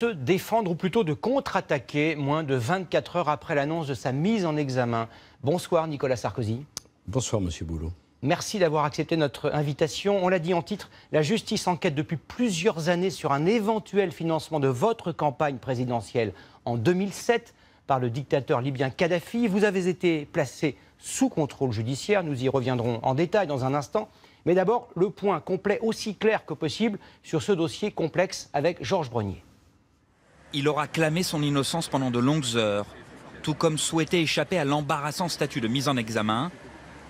se défendre ou plutôt de contre-attaquer moins de 24 heures après l'annonce de sa mise en examen. Bonsoir Nicolas Sarkozy. Bonsoir Monsieur Boulot. Merci d'avoir accepté notre invitation. On l'a dit en titre, la justice enquête depuis plusieurs années sur un éventuel financement de votre campagne présidentielle en 2007 par le dictateur libyen Kadhafi. Vous avez été placé sous contrôle judiciaire, nous y reviendrons en détail dans un instant. Mais d'abord, le point complet aussi clair que possible sur ce dossier complexe avec Georges Brenier. Il aura clamé son innocence pendant de longues heures, tout comme souhaitait échapper à l'embarrassant statut de mise en examen,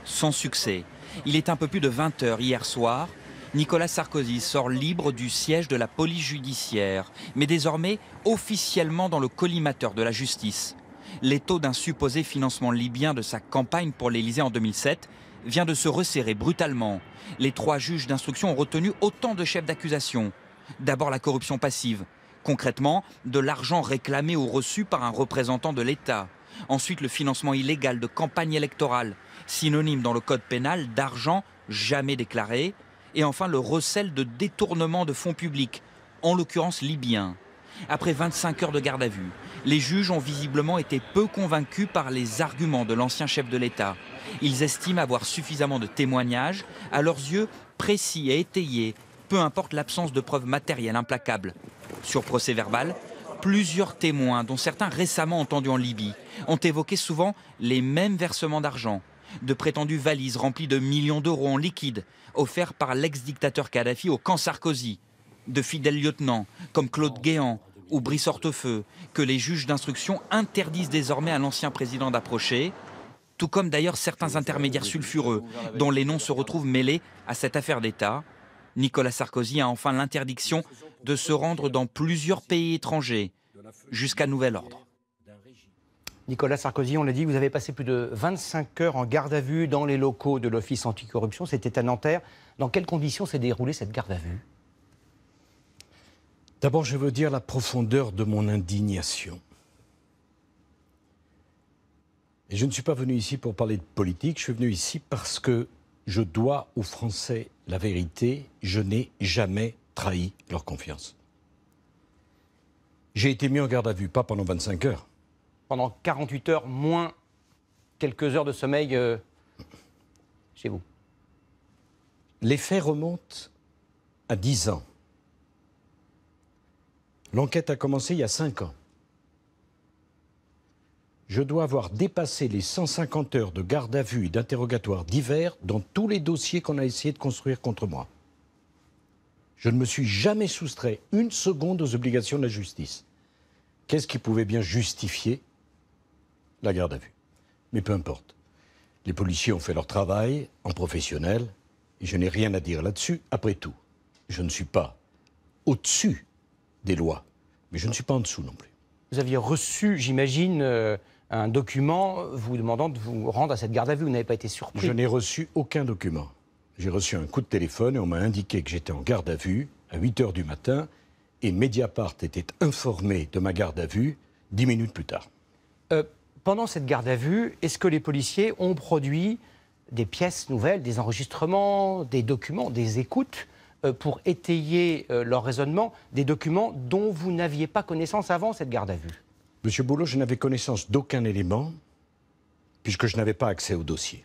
sans succès. Il est un peu plus de 20 heures hier soir. Nicolas Sarkozy sort libre du siège de la police judiciaire, mais désormais officiellement dans le collimateur de la justice. Les taux d'un supposé financement libyen de sa campagne pour l'Elysée en 2007 vient de se resserrer brutalement. Les trois juges d'instruction ont retenu autant de chefs d'accusation. D'abord la corruption passive, Concrètement, de l'argent réclamé ou reçu par un représentant de l'État. Ensuite, le financement illégal de campagnes électorales, synonyme dans le Code pénal d'argent jamais déclaré. Et enfin, le recel de détournement de fonds publics, en l'occurrence libyens. Après 25 heures de garde à vue, les juges ont visiblement été peu convaincus par les arguments de l'ancien chef de l'État. Ils estiment avoir suffisamment de témoignages, à leurs yeux précis et étayés, peu importe l'absence de preuves matérielles implacables. Sur procès verbal, plusieurs témoins, dont certains récemment entendus en Libye, ont évoqué souvent les mêmes versements d'argent, de prétendues valises remplies de millions d'euros en liquide, offerts par l'ex-dictateur Kadhafi au camp Sarkozy, de fidèles lieutenants comme Claude Guéant ou Brice Hortefeux, que les juges d'instruction interdisent désormais à l'ancien président d'approcher, tout comme d'ailleurs certains intermédiaires sulfureux, dont les noms se retrouvent mêlés à cette affaire d'État, Nicolas Sarkozy a enfin l'interdiction de se rendre dans plusieurs pays étrangers, jusqu'à nouvel ordre. Nicolas Sarkozy, on l'a dit, vous avez passé plus de 25 heures en garde à vue dans les locaux de l'Office anticorruption. C'était à Nanterre. Dans quelles conditions s'est déroulée cette garde à vue D'abord, je veux dire la profondeur de mon indignation. Et je ne suis pas venu ici pour parler de politique, je suis venu ici parce que je dois aux Français la vérité, je n'ai jamais trahi leur confiance. J'ai été mis en garde à vue, pas pendant 25 heures. Pendant 48 heures, moins quelques heures de sommeil euh, chez vous. Les faits remontent à 10 ans. L'enquête a commencé il y a 5 ans je dois avoir dépassé les 150 heures de garde à vue et d'interrogatoire divers dans tous les dossiers qu'on a essayé de construire contre moi. Je ne me suis jamais soustrait une seconde aux obligations de la justice. Qu'est-ce qui pouvait bien justifier la garde à vue Mais peu importe. Les policiers ont fait leur travail en professionnel, et je n'ai rien à dire là-dessus. Après tout, je ne suis pas au-dessus des lois, mais je ne suis pas en dessous non plus. Vous aviez reçu, j'imagine, euh, un document vous demandant de vous rendre à cette garde à vue. Vous n'avez pas été surpris. Je n'ai reçu aucun document. J'ai reçu un coup de téléphone et on m'a indiqué que j'étais en garde à vue à 8 h du matin et Mediapart était informé de ma garde à vue dix minutes plus tard. Euh, pendant cette garde à vue, est-ce que les policiers ont produit des pièces nouvelles, des enregistrements, des documents, des écoutes euh, pour étayer euh, leur raisonnement, des documents dont vous n'aviez pas connaissance avant cette garde à vue Monsieur Boulot, je n'avais connaissance d'aucun élément puisque je n'avais pas accès au dossier.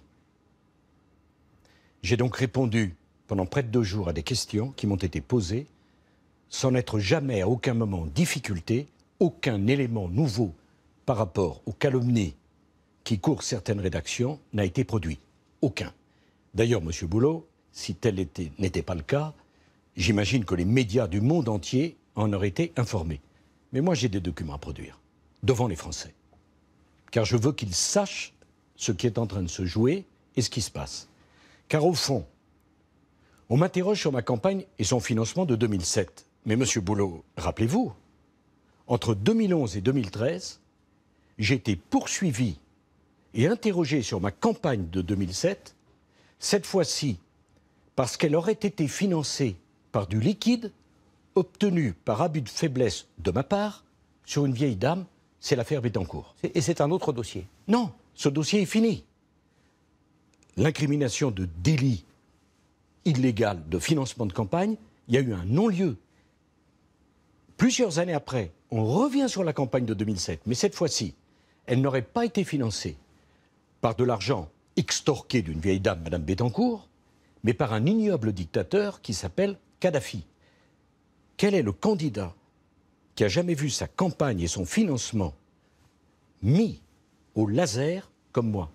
J'ai donc répondu pendant près de deux jours à des questions qui m'ont été posées sans n'être jamais à aucun moment difficulté, aucun élément nouveau par rapport aux calomnies qui courent certaines rédactions n'a été produit. Aucun. D'ailleurs, Monsieur Boulot, si tel n'était pas le cas, j'imagine que les médias du monde entier en auraient été informés. Mais moi, j'ai des documents à produire devant les Français. Car je veux qu'ils sachent ce qui est en train de se jouer et ce qui se passe. Car au fond, on m'interroge sur ma campagne et son financement de 2007. Mais Monsieur Boulot, rappelez-vous, entre 2011 et 2013, j'ai été poursuivi et interrogé sur ma campagne de 2007, cette fois-ci parce qu'elle aurait été financée par du liquide obtenu par abus de faiblesse de ma part sur une vieille dame c'est l'affaire Bettencourt. Et c'est un autre dossier Non, ce dossier est fini. L'incrimination de délit illégal de financement de campagne, il y a eu un non-lieu. Plusieurs années après, on revient sur la campagne de 2007, mais cette fois-ci, elle n'aurait pas été financée par de l'argent extorqué d'une vieille dame, Madame Bettencourt, mais par un ignoble dictateur qui s'appelle Kadhafi. Quel est le candidat qui a jamais vu sa campagne et son financement mis au laser comme moi.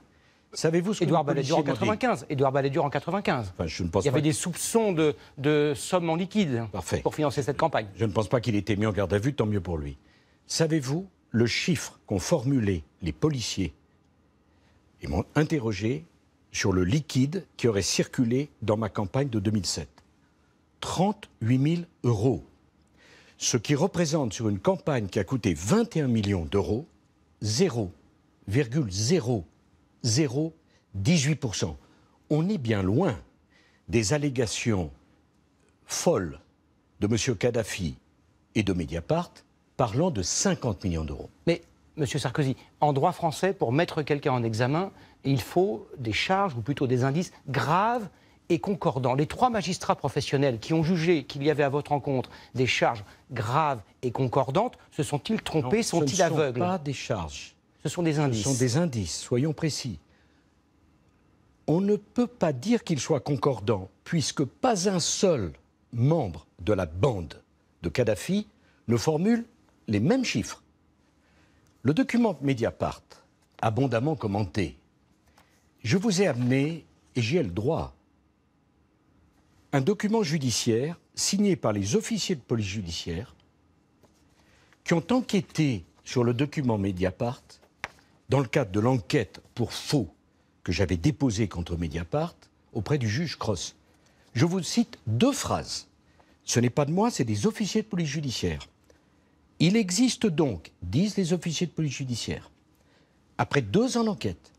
Savez-vous ce que Édouard Balladur en 95. Édouard Balladur en 95. il y avait des soupçons de, sommes en liquide pour financer cette campagne. Je ne pense pas qu'il ait été mis en garde à vue, tant mieux pour lui. Savez-vous le chiffre qu'ont formulé les policiers Ils m'ont interrogé sur le liquide qui aurait circulé dans ma campagne de 2007. 38 000 euros ce qui représente sur une campagne qui a coûté 21 millions d'euros, 0,0018%. On est bien loin des allégations folles de M. Kadhafi et de Mediapart parlant de 50 millions d'euros. Mais, M. Sarkozy, en droit français, pour mettre quelqu'un en examen, il faut des charges, ou plutôt des indices graves et concordant. Les trois magistrats professionnels qui ont jugé qu'il y avait à votre encontre des charges graves et concordantes, se sont-ils trompés Sont-ils aveugles Ce ne sont pas des charges. Ce sont des indices. Ce sont des indices, soyons précis. On ne peut pas dire qu'ils soient concordants, puisque pas un seul membre de la bande de Kadhafi ne formule les mêmes chiffres. Le document Mediapart, abondamment commenté, je vous ai amené, et j'ai le droit, un document judiciaire signé par les officiers de police judiciaire qui ont enquêté sur le document Mediapart dans le cadre de l'enquête pour faux que j'avais déposé contre Mediapart auprès du juge Cross. Je vous cite deux phrases. Ce n'est pas de moi, c'est des officiers de police judiciaire. Il existe donc, disent les officiers de police judiciaire, après deux ans d'enquête,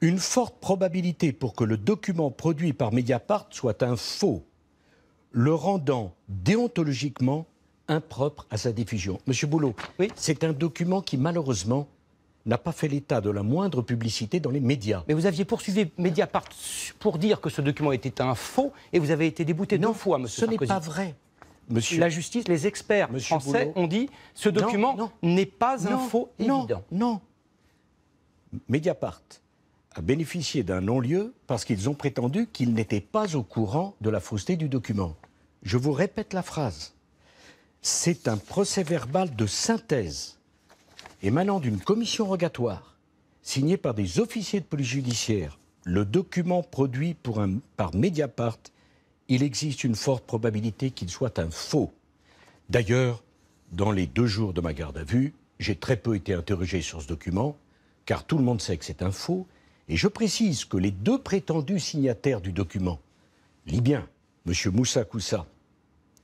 une forte probabilité pour que le document produit par Mediapart soit un faux, le rendant déontologiquement impropre à sa diffusion. Monsieur Boulot, oui c'est un document qui malheureusement n'a pas fait l'état de la moindre publicité dans les médias. Mais vous aviez poursuivi Mediapart pour dire que ce document était un faux et vous avez été débouté non, deux fois, monsieur ce n'est pas vrai. Monsieur, la justice, les experts français ont dit ce document n'est pas un faux non, Non, Mediapart a bénéficié d'un non-lieu parce qu'ils ont prétendu qu'ils n'étaient pas au courant de la fausseté du document. Je vous répète la phrase. C'est un procès verbal de synthèse émanant d'une commission rogatoire signée par des officiers de police judiciaire. Le document produit par Mediapart, il existe une forte probabilité qu'il soit un faux. D'ailleurs, dans les deux jours de ma garde à vue, j'ai très peu été interrogé sur ce document, car tout le monde sait que c'est un faux, et je précise que les deux prétendus signataires du document, Libyen, M. Moussa Koussa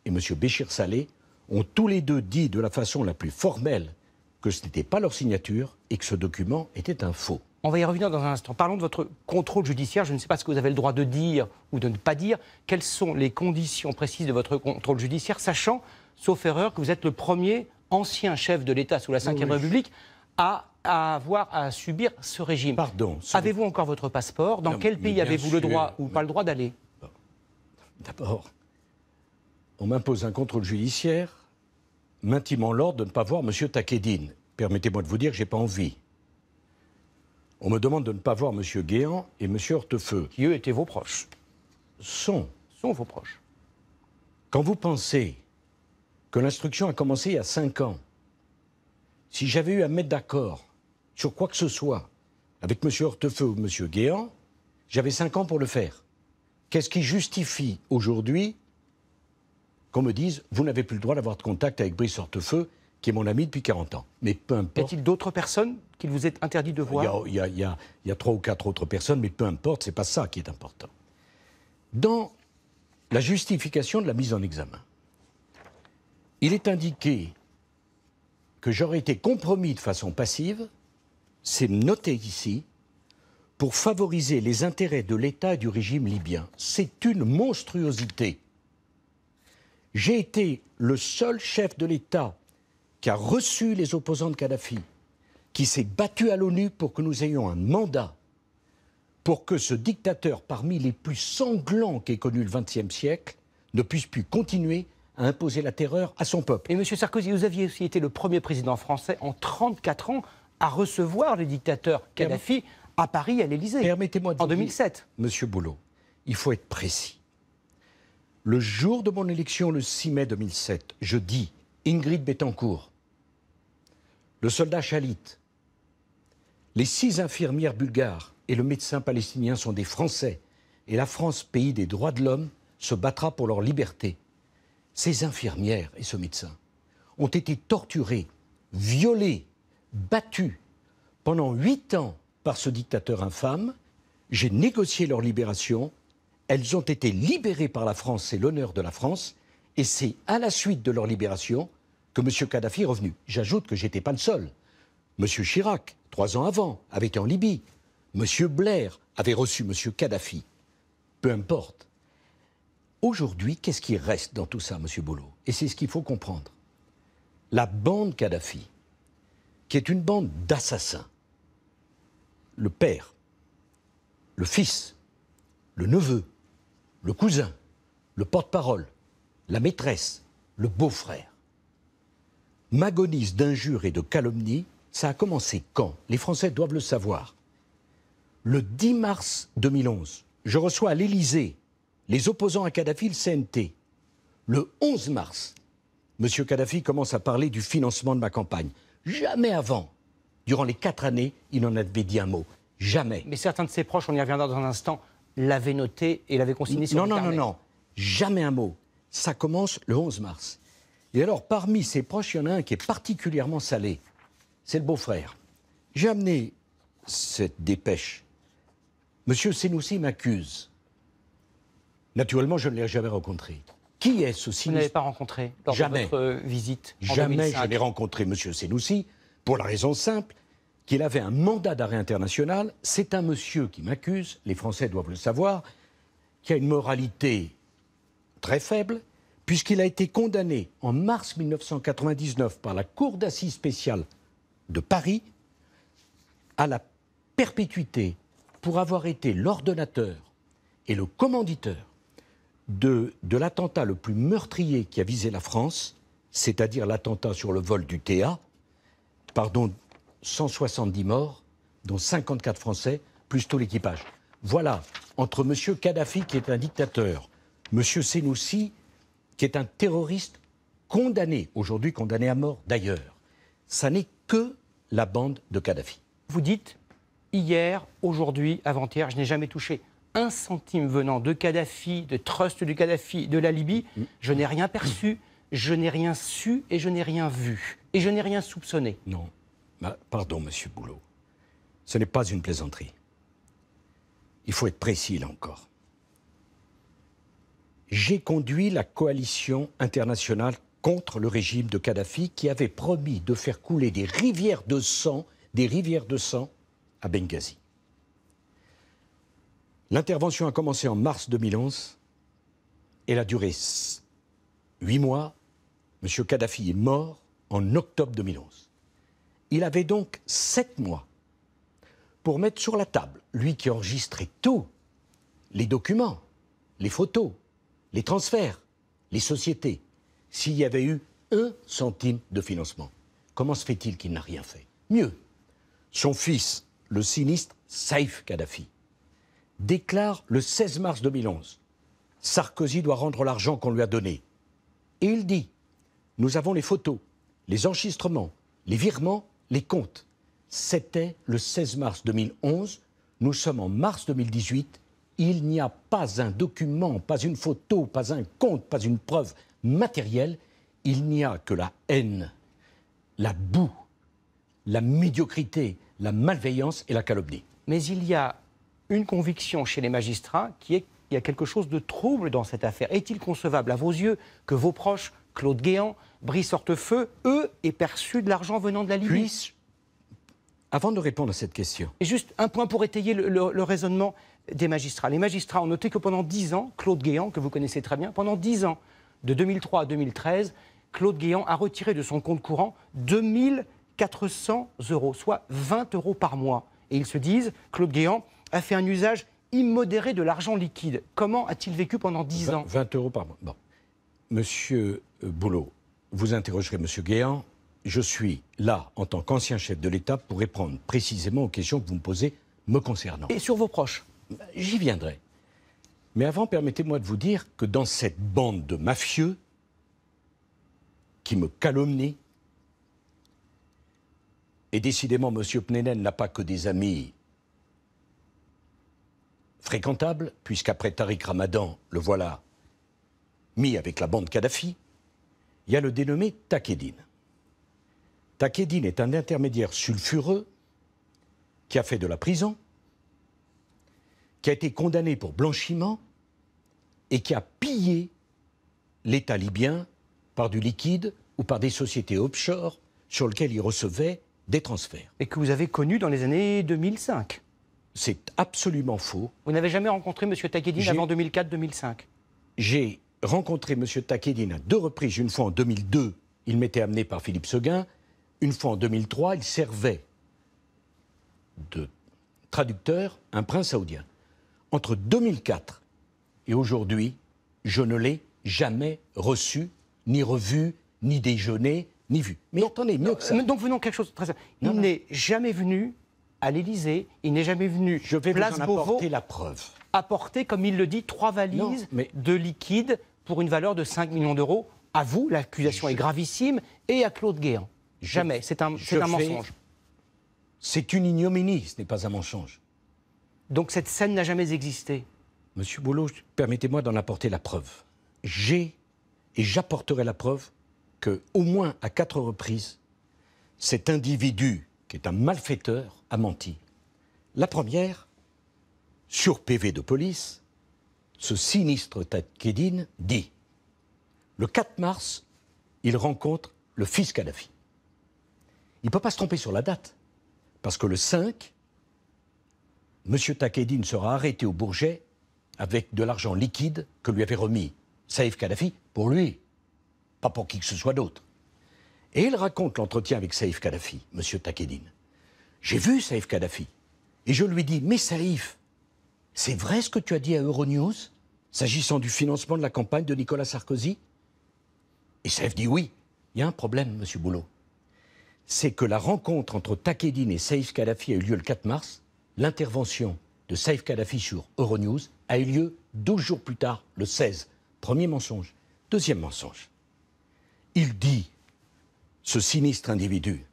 et M. Béchir Saleh, ont tous les deux dit de la façon la plus formelle que ce n'était pas leur signature et que ce document était un faux. On va y revenir dans un instant. Parlons de votre contrôle judiciaire. Je ne sais pas ce que vous avez le droit de dire ou de ne pas dire. Quelles sont les conditions précises de votre contrôle judiciaire, sachant, sauf erreur, que vous êtes le premier ancien chef de l'État sous la Ve République à à avoir à subir ce régime. Pardon. Avez-vous encore votre passeport Dans quel pays avez-vous le droit ou pas le droit d'aller D'abord, on m'impose un contrôle judiciaire m'intimant l'ordre de ne pas voir M. Takedine. Permettez-moi de vous dire que n'ai pas envie. On me demande de ne pas voir M. Guéant et M. Hortefeux. Qui, eux, étaient vos proches. Sont. Sont vos proches. Quand vous pensez que l'instruction a commencé il y a cinq ans, si j'avais eu à mettre d'accord sur quoi que ce soit avec M. Hortefeux ou M. Guéant, j'avais 5 ans pour le faire. Qu'est-ce qui justifie aujourd'hui qu'on me dise vous n'avez plus le droit d'avoir de contact avec Brice Hortefeux, qui est mon ami depuis 40 ans Mais peu importe. Y a-t-il d'autres personnes qu'il vous est interdit de voir Il y a, il y a trois ou quatre autres personnes, mais peu importe, c'est pas ça qui est important. Dans la justification de la mise en examen, il est indiqué que j'aurais été compromis de façon passive c'est noté ici, pour favoriser les intérêts de l'État et du régime libyen. C'est une monstruosité. J'ai été le seul chef de l'État qui a reçu les opposants de Kadhafi, qui s'est battu à l'ONU pour que nous ayons un mandat pour que ce dictateur parmi les plus sanglants qu'ait connu le XXe siècle ne puisse plus continuer à imposer la terreur à son peuple. Et M. Sarkozy, vous aviez aussi été le premier président français en 34 ans à recevoir le dictateur Kadhafi à Paris, à l'Élysée. Permettez-moi de en 2007. Monsieur Boulot, il faut être précis. Le jour de mon élection, le 6 mai 2007, je dis Ingrid Betancourt, le soldat Chalit, les six infirmières bulgares et le médecin palestinien sont des Français, et la France, pays des droits de l'homme, se battra pour leur liberté. Ces infirmières et ce médecin ont été torturés, violés, battu pendant huit ans par ce dictateur infâme. J'ai négocié leur libération. Elles ont été libérées par la France, c'est l'honneur de la France. Et c'est à la suite de leur libération que M. Kadhafi est revenu. J'ajoute que j'étais pas le seul. M. Chirac, trois ans avant, avait été en Libye. M. Blair avait reçu M. Kadhafi. Peu importe. Aujourd'hui, qu'est-ce qui reste dans tout ça, M. Boulot Et c'est ce qu'il faut comprendre. La bande Kadhafi, qui est une bande d'assassins. Le père, le fils, le neveu, le cousin, le porte-parole, la maîtresse, le beau-frère. M'agonise d'injures et de calomnies, ça a commencé quand Les Français doivent le savoir. Le 10 mars 2011, je reçois à l'Élysée les opposants à Kadhafi, le CNT. Le 11 mars, M. Kadhafi commence à parler du financement de ma campagne. Jamais avant, durant les quatre années, il n'en avait dit un mot. Jamais. Mais certains de ses proches, on y reviendra dans un instant, l'avaient noté et l'avaient consigné sur non, le non, Non, non, non, jamais un mot. Ça commence le 11 mars. Et alors, parmi ses proches, il y en a un qui est particulièrement salé. C'est le beau-frère. J'ai amené cette dépêche. Monsieur Senoussi m'accuse. Naturellement, je ne l'ai jamais rencontré. Qui est ce sinistre Vous pas rencontré lors Jamais. de votre euh, visite Jamais je n'ai rencontré M. Senoussi, pour la raison simple qu'il avait un mandat d'arrêt international. C'est un monsieur qui m'accuse, les Français doivent le savoir, qui a une moralité très faible, puisqu'il a été condamné en mars 1999 par la Cour d'assises spéciale de Paris à la perpétuité pour avoir été l'ordonnateur et le commanditeur de, l'attentat le plus meurtrier qui a visé la France, c'est-à-dire l'attentat sur le vol du TA, pardon, 170 morts, dont 54 Français, plus tout l'équipage. Voilà, entre M. Kadhafi, qui est un dictateur, M. Senoussi, qui est un terroriste condamné, aujourd'hui condamné à mort d'ailleurs, ça n'est que la bande de Kadhafi. Vous dites, hier, aujourd'hui, avant-hier, je n'ai jamais touché un centime venant de Kadhafi, de Trust du Kadhafi, de la Libye, mm. je n'ai rien mm. perçu, je n'ai rien su et je n'ai rien vu. Et je n'ai rien soupçonné. Non. Pardon, monsieur Boulot. Ce n'est pas une plaisanterie. Il faut être précis là encore. J'ai conduit la coalition internationale contre le régime de Kadhafi qui avait promis de faire couler des rivières de sang, des rivières de sang à Benghazi. L'intervention a commencé en mars 2011. Elle a duré huit mois. M. Kadhafi est mort en octobre 2011. Il avait donc sept mois pour mettre sur la table, lui qui enregistrait tout, les documents, les photos, les transferts, les sociétés, s'il y avait eu un centime de financement. Comment se fait-il qu'il n'a rien fait Mieux, son fils, le sinistre Saïf Kadhafi, déclare le 16 mars 2011 Sarkozy doit rendre l'argent qu'on lui a donné. Et il dit Nous avons les photos, les enregistrements, les virements, les comptes. C'était le 16 mars 2011. Nous sommes en mars 2018. Il n'y a pas un document, pas une photo, pas un compte, pas une preuve matérielle. Il n'y a que la haine, la boue, la médiocrité, la malveillance et la calomnie. Mais il y a une conviction chez les magistrats qui est qu'il y a quelque chose de trouble dans cette affaire. Est-il concevable à vos yeux que vos proches, Claude Guéant, Brice Hortefeux, eux, aient perçu de l'argent venant de la Libye Avant de répondre à cette question. Et juste un point pour étayer le, raisonnement des magistrats. Les magistrats ont noté que pendant 10 ans, Claude Guéant, que vous connaissez très bien, pendant 10 ans, de 2003 à 2013, Claude Guéant a retiré de son compte courant 2400 euros, soit 20 euros par mois. Et ils se disent, Claude Guéant a fait un usage immodéré de l'argent liquide. Comment a-t-il vécu pendant 10 ans 20 euros par mois. Bon. Monsieur euh, Boulot, vous interrogerez Monsieur Guéant. Je suis là en tant qu'ancien chef de l'État pour répondre précisément aux questions que vous me posez me concernant. Et sur vos proches J'y viendrai. Mais avant, permettez-moi de vous dire que dans cette bande de mafieux qui me calomnie, et décidément, Monsieur Pnenen n'a pas que des amis fréquentable, puisqu'après Tariq Ramadan, le voilà mis avec la bande Kadhafi, il y a le dénommé Takedine. Takedine est un intermédiaire sulfureux qui a fait de la prison, qui a été condamné pour blanchiment et qui a pillé l'État libyen par du liquide ou par des sociétés offshore sur lesquelles il recevait des transferts. Et que vous avez connu dans les années 2005 c'est absolument faux. Vous n'avez jamais rencontré M. Takedine avant 2004-2005 J'ai rencontré M. Takedine à deux reprises. Une fois en 2002, il m'était amené par Philippe Seguin. Une fois en 2003, il servait de traducteur un prince saoudien. Entre 2004 et aujourd'hui, je ne l'ai jamais reçu, ni revu, ni déjeuné, ni vu. Mais attendez, mieux que euh, ça. Donc venons quelque chose de très simple. Il n'est jamais venu à l'Élysée. Il n'est jamais venu. Je vais vous apporter la preuve. Apporter, comme il le dit, trois valises de liquide pour une valeur de 5 millions d'euros. À vous, l'accusation est gravissime, et à Claude Guéant. Jamais. C'est un, mensonge. C'est une ignominie, ce n'est pas un mensonge. Donc cette scène n'a jamais existé Monsieur Boulot, permettez-moi d'en apporter la preuve. J'ai, et j'apporterai la preuve, que, au moins à quatre reprises, cet individu qui est un malfaiteur, a menti. La première, sur PV de police, ce sinistre Takedine dit Le 4 mars, il rencontre le fils Kadhafi. Il ne peut pas se tromper sur la date, parce que le 5, M. Takedine sera arrêté au Bourget avec de l'argent liquide que lui avait remis Saïf Kadhafi pour lui, pas pour qui que ce soit d'autre. Et il raconte l'entretien avec Saïf Kadhafi, M. Takedine. J'ai vu Saïf Kadhafi. Et je lui dis, mais Saïf, c'est vrai ce que tu as dit à Euronews s'agissant du financement de la campagne de Nicolas Sarkozy Et Saïf dit oui. Il y a un problème, Monsieur Boulot. C'est que la rencontre entre Takedine et Saïf Kadhafi a eu lieu le 4 mars. L'intervention de Saïf Kadhafi sur Euronews a eu lieu 12 jours plus tard, le 16. Premier mensonge. Deuxième mensonge. Il dit ce sinistre individu,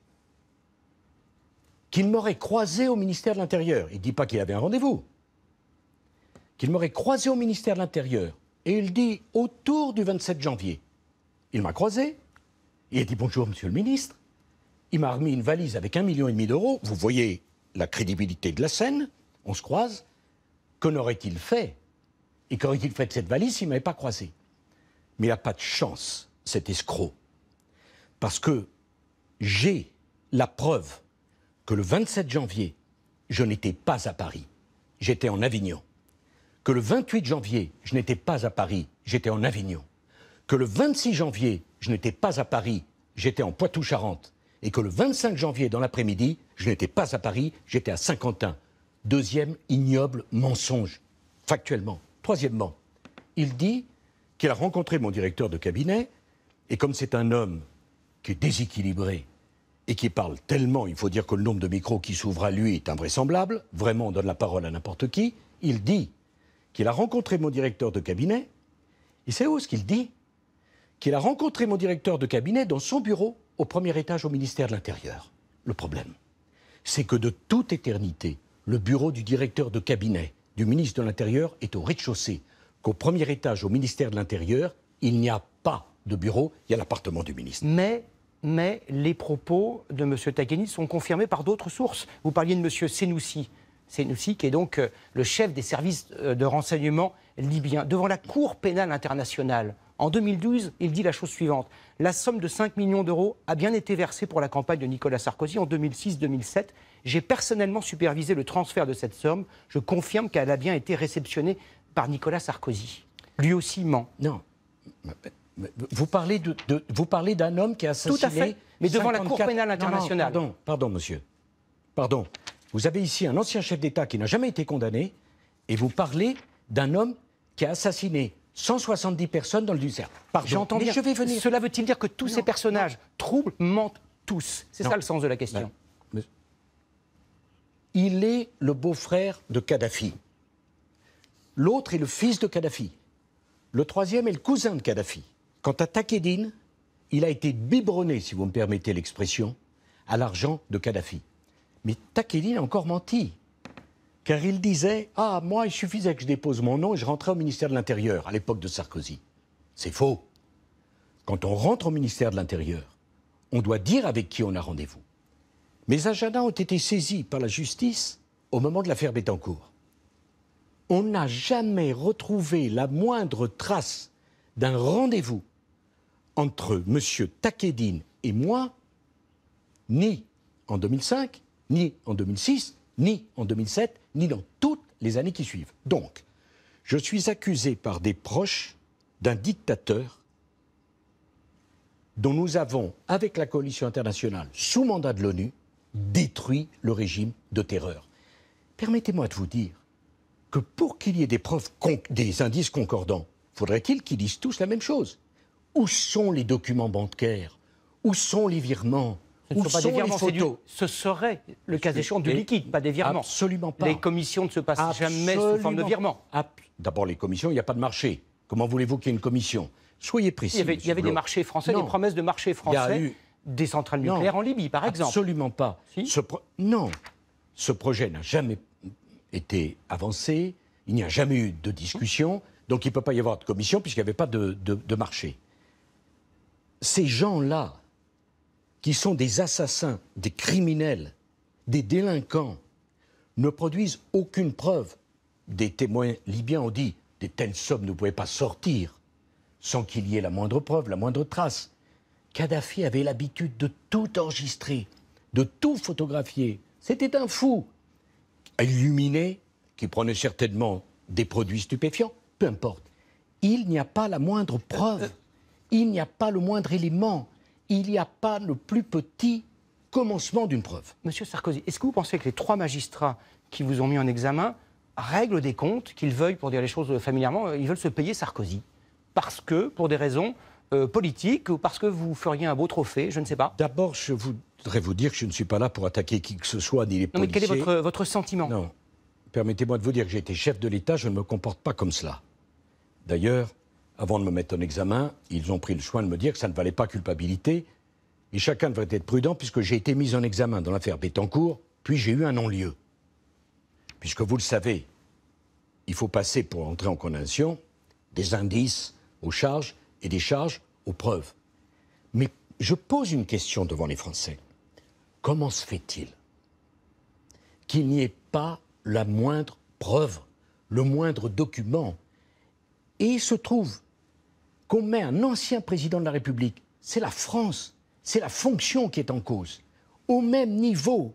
qu'il m'aurait croisé au ministère de l'Intérieur. Il ne dit pas qu'il avait un rendez-vous. Qu'il m'aurait croisé au ministère de l'Intérieur. Et il dit autour du 27 janvier. Il m'a croisé. Il a dit bonjour, monsieur le ministre. Il m'a remis une valise avec un million et demi d'euros. Vous voyez la crédibilité de la scène. On se croise. Qu'en aurait-il fait Et qu'aurait-il fait de cette valise s'il ne m'avait pas croisé Mais il n'a pas de chance, cet escroc. Parce que j'ai la preuve que le 27 janvier, je n'étais pas à Paris, j'étais en Avignon. Que le 28 janvier, je n'étais pas à Paris, j'étais en Avignon. Que le 26 janvier, je n'étais pas à Paris, j'étais en Poitou-Charentes. Et que le 25 janvier, dans l'après-midi, je n'étais pas à Paris, j'étais à Saint-Quentin. Deuxième ignoble mensonge, factuellement. Troisièmement, il dit qu'il a rencontré mon directeur de cabinet, et comme c'est un homme qui est déséquilibré et qui parle tellement, il faut dire que le nombre de micros qui s'ouvrent à lui est invraisemblable, vraiment on donne la parole à n'importe qui, il dit qu'il a rencontré mon directeur de cabinet, et c'est où ce qu'il dit Qu'il a rencontré mon directeur de cabinet dans son bureau au premier étage au ministère de l'Intérieur. Le problème, c'est que de toute éternité, le bureau du directeur de cabinet du ministre de l'Intérieur est au rez-de-chaussée, qu'au premier étage au ministère de l'Intérieur, il n'y a pas de bureau, il y a l'appartement du ministre. Mais mais les propos de M. Tagheni sont confirmés par d'autres sources. Vous parliez de M. Senoussi, qui est donc euh, le chef des services euh, de renseignement libyens. Devant la Cour pénale internationale, en 2012, il dit la chose suivante. La somme de 5 millions d'euros a bien été versée pour la campagne de Nicolas Sarkozy en 2006-2007. J'ai personnellement supervisé le transfert de cette somme. Je confirme qu'elle a bien été réceptionnée par Nicolas Sarkozy. Lui aussi ment. Non. Vous parlez, de, vous parlez d'un homme qui a assassiné. Tout à fait. Mais devant la Cour pénale internationale. pardon, pardon, monsieur. Pardon. Vous avez ici un ancien chef d'État qui n'a jamais été condamné et vous parlez d'un homme qui a assassiné 170 personnes dans le désert. J'entends bien. Je vais venir. Cela veut-il dire que tous ces personnages troubles mentent tous C'est ça le sens de la question. il est le beau-frère de Kadhafi. L'autre est le fils de Kadhafi. Le troisième est le cousin de Kadhafi. Quant à Takedine, il a été biberonné, si vous me permettez l'expression, à l'argent de Kadhafi. Mais Takedine a encore menti. Car il disait Ah, moi, il suffisait que je dépose mon nom et je rentrais au ministère de l'Intérieur, à l'époque de Sarkozy. C'est faux. Quand on rentre au ministère de l'Intérieur, on doit dire avec qui on a rendez-vous. Mes agendas ont été saisis par la justice au moment de l'affaire Bettencourt. On n'a jamais retrouvé la moindre trace d'un rendez-vous entre M. Takedine et moi, ni en 2005, ni en 2006, ni en 2007, ni dans toutes les années qui suivent. Donc, je suis accusé par des proches d'un dictateur dont nous avons, avec la coalition internationale, sous mandat de l'ONU, détruit le régime de terreur. Permettez-moi de vous dire que pour qu'il y ait des preuves, des indices concordants, faudrait-il qu'ils disent tous la même chose où sont les documents bancaires Où sont les virements ce Où sont virements, les Ce serait, le cas échéant, du liquide, pas des virements. Absolument pas. Les commissions ne se passent jamais sous forme de virements. D'abord, les commissions, il n'y a pas de marché. Comment voulez-vous qu'il y ait une commission Soyez précis. Il y avait, il y avait des marchés français, des promesses de marchés français, eu... des centrales nucléaires en Libye, par exemple. Absolument pas. Non, ce projet n'a jamais été avancé, il n'y a jamais eu de discussion, donc il ne peut pas y avoir de commission puisqu'il n'y avait pas de, de marché ces gens-là, qui sont des assassins, des criminels, des délinquants, ne produisent aucune preuve. Des témoins libyens ont dit des telles sommes ne pouvaient pas sortir sans qu'il y ait la moindre preuve, la moindre trace. Kadhafi avait l'habitude de tout enregistrer, de tout photographier. C'était un fou, illuminé, qui prenait certainement des produits stupéfiants, peu importe. Il n'y a pas la moindre preuve il n'y a pas le moindre élément, il n'y a pas le plus petit commencement d'une preuve. Monsieur Sarkozy, est-ce que vous pensez que les trois magistrats qui vous ont mis en examen règlent des comptes qu'ils veuillent, pour dire les choses familièrement, euh, ils veulent se payer Sarkozy Parce que, pour des raisons euh, politiques, ou parce que vous feriez un beau trophée, je ne sais pas D'abord, je voudrais vous dire que je ne suis pas là pour attaquer qui que ce soit, ni les non, mais quel est votre, votre sentiment Non. Permettez-moi de vous dire que j'ai été chef de l'État, je ne me comporte pas comme cela. D'ailleurs, avant de me mettre en examen, ils ont pris le soin de me dire que ça ne valait pas culpabilité. Et chacun devrait être prudent puisque j'ai été mis en examen dans l'affaire Bettencourt, puis j'ai eu un non-lieu. Puisque vous le savez, il faut passer pour entrer en condamnation des indices aux charges et des charges aux preuves. Mais je pose une question devant les Français. Comment se fait-il qu'il n'y ait pas la moindre preuve, le moindre document et il se trouve qu'on met un ancien président de la République, c'est la France, c'est la fonction qui est en cause, au même niveau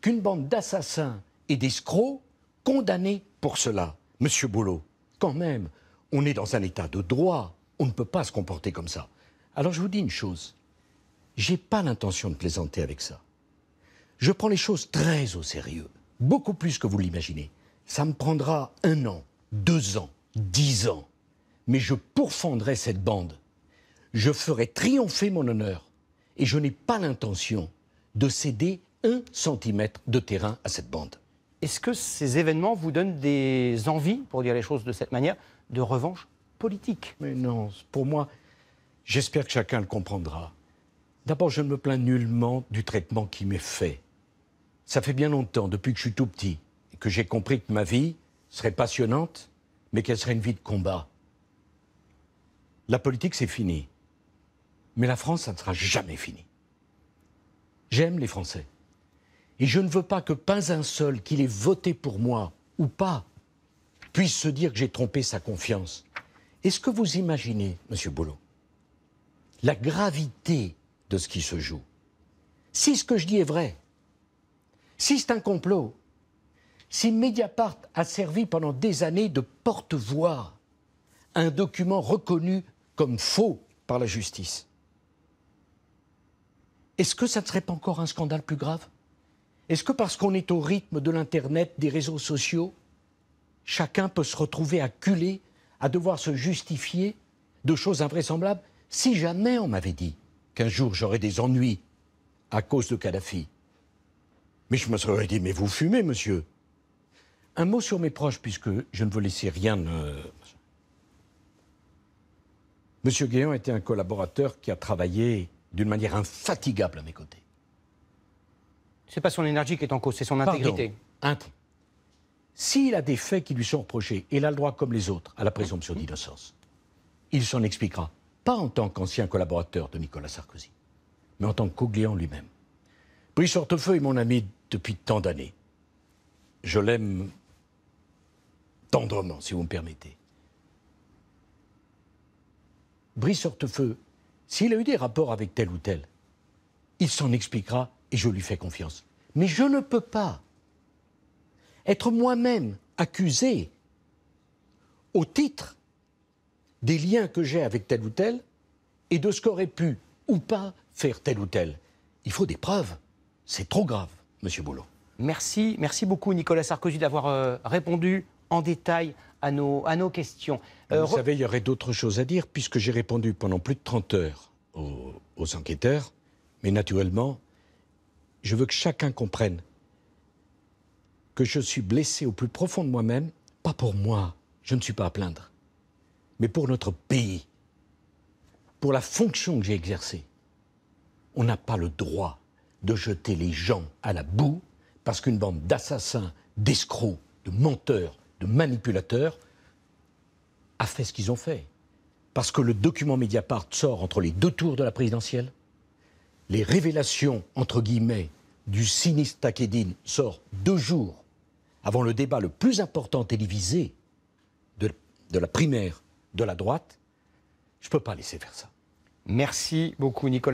qu'une bande d'assassins et d'escrocs condamnés pour cela. Monsieur Boulot, quand même, on est dans un état de droit, on ne peut pas se comporter comme ça. Alors je vous dis une chose, j'ai pas l'intention de plaisanter avec ça. Je prends les choses très au sérieux, beaucoup plus que vous l'imaginez. Ça me prendra un an, deux ans, dix ans mais je pourfendrai cette bande. Je ferai triompher mon honneur et je n'ai pas l'intention de céder un centimètre de terrain à cette bande. Est-ce que ces événements vous donnent des envies, pour dire les choses de cette manière, de revanche politique Mais non, pour moi, j'espère que chacun le comprendra. D'abord, je ne me plains nullement du traitement qui m'est fait. Ça fait bien longtemps, depuis que je suis tout petit, que j'ai compris que ma vie serait passionnante, mais qu'elle serait une vie de combat la politique, c'est fini. Mais la France, ça ne sera jamais fini. J'aime les Français. Et je ne veux pas que pas un seul qui ait voté pour moi ou pas puisse se dire que j'ai trompé sa confiance. Est-ce que vous imaginez, Monsieur Boulot, la gravité de ce qui se joue Si ce que je dis est vrai, si c'est un complot, si Mediapart a servi pendant des années de porte-voix un document reconnu comme faux par la justice. Est-ce que ça ne serait pas encore un scandale plus grave Est-ce que parce qu'on est au rythme de l'Internet, des réseaux sociaux, chacun peut se retrouver acculé à devoir se justifier de choses invraisemblables Si jamais on m'avait dit qu'un jour j'aurais des ennuis à cause de Kadhafi, mais je me serais dit, mais vous fumez, monsieur. Un mot sur mes proches, puisque je ne veux laisser rien. Euh, Monsieur Guéant était un collaborateur qui a travaillé d'une manière infatigable à mes côtés. n'est pas son énergie qui est en cause, c'est son intégrité. S'il a des faits qui lui sont reprochés, il a le droit, comme les autres, à la présomption d'innocence. Il s'en expliquera, pas en tant qu'ancien collaborateur de Nicolas Sarkozy, mais en tant qu'Auglian lui-même. Brice Hortefeux est mon ami depuis tant d'années. Je l'aime tendrement, si vous me permettez. Brice Hortefeux, s'il a eu des rapports avec tel ou tel, il s'en expliquera et je lui fais confiance. Mais je ne peux pas être moi-même accusé au titre des liens que j'ai avec tel ou tel et de ce qu'aurait pu ou pas faire tel ou tel. Il faut des preuves. C'est trop grave, Monsieur Boulot. Merci, merci beaucoup Nicolas Sarkozy d'avoir euh, répondu en détail à nos, à nos questions. Vous euh, savez, il y aurait d'autres choses à dire, puisque j'ai répondu pendant plus de 30 heures aux enquêteurs, mais naturellement, je veux que chacun comprenne que je suis blessé au plus profond de moi-même, pas pour moi, je ne suis pas à plaindre, mais pour notre pays, pour la fonction que j'ai exercée. On n'a pas le droit de jeter les gens à la boue parce qu'une bande d'assassins, d'escrocs, de menteurs, de manipulateurs, a fait ce qu'ils ont fait. Parce que le document Mediapart sort entre les deux tours de la présidentielle. Les révélations, entre guillemets, du sinistre Takedine sort deux jours avant le débat le plus important télévisé de, de la primaire de la droite. Je ne peux pas laisser faire ça. Merci beaucoup, Nicolas.